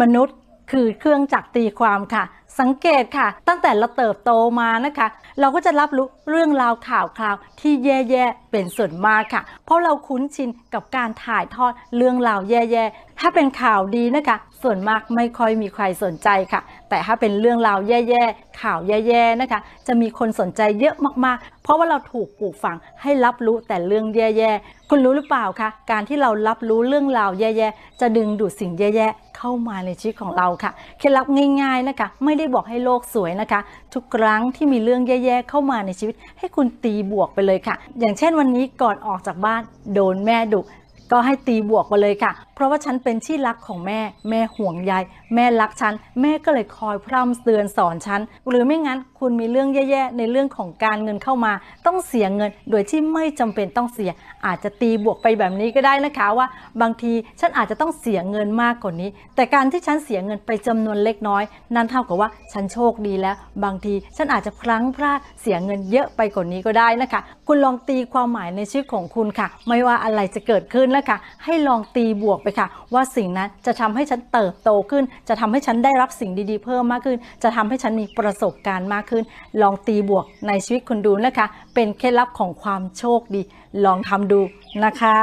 มนุษย์คือเครื่องจักรตีความค่ะ สังเกตค่ะ ตั้งแต่เราเติบโตมานะคะ เราก็จะรับรู้เรื่องราวข่าวคราวที่แย่ๆเป็นส่วนมากค่ะ เพราะเราคุ้นชินกับการถ่ายทอดเรื่องราวแย่ ๆ ถ้าเป็นข่าวดีนะคะ ส่วนมากไม่ค่อยมีใครสนใจค่ะ แต่ถ้าเป็นเรื่องราวแย่ๆข่าวแย่ๆนะคะ จะมีคนสนใจเยอะมากๆ เพราะว่าเราถูกปลูกฝังให้รับรู้แต่เรื่องแย่ๆ คุณรู้หรือเปล่าคะ การที่เรารับรู้เรื่องราวแย่ๆจะดึงดูดสิ่งแย่ ๆเข้ามาในชีวิตของเราค่ะ เคล็ดลับง่ายๆนะคะไม่ได้บอกให้โลกสวยนะคะ ทุกครั้งที่มีเรื่องแย่ๆเข้ามาในชีวิต ให้คุณตีบวกไปเลยค่ะ อย่างเช่นวันนี้ก่อนออกจากบ้านโดนแม่ดุก็ให้ตีบวกไปเลยค่ะเพราะว่าฉันเป็นที่รักของแม่ แม่ห่วงใย แม่รักฉัน แม่ก็เลยคอยพร่ำเตือนสอนฉัน หรือไม่งั้นคุณมีเรื่องแย่ๆ ในเรื่องของการเงินเข้ามาต้องเสียเงิน โดยที่ไม่จำเป็นต้องเสีย อาจจะตีบวกไปแบบนี้ก็ได้นะคะว่า บางทีฉันอาจจะต้องเสียเงินมากกว่านี้ แต่การที่ฉันเสียเงินไปจำนวนเล็กน้อย นั่นเท่ากับว่าฉันโชคดีแล้วบางทีฉันอาจจะพลั้งพลาดเสียเงินเยอะไปกว่านี้ก็ได้นะคะ คุณลองตีความหมายในชื่อของคุณค่ะ ไม่ว่าอะไรจะเกิดขึ้นนะคะให้ลองตีบวกไปค่ะว่าสิ่งนั้นจะทำให้ฉันเติบโตขึ้น จะทำให้ฉันได้รับสิ่งดีๆ เพิ่มมากขึ้น จะทำให้ฉันมีประสบการณ์มากขึ้น ลองตีบวกในชีวิตคุณดูนะคะ เป็นเคล็ดลับของความโชคดี ลองทำดูนะคะ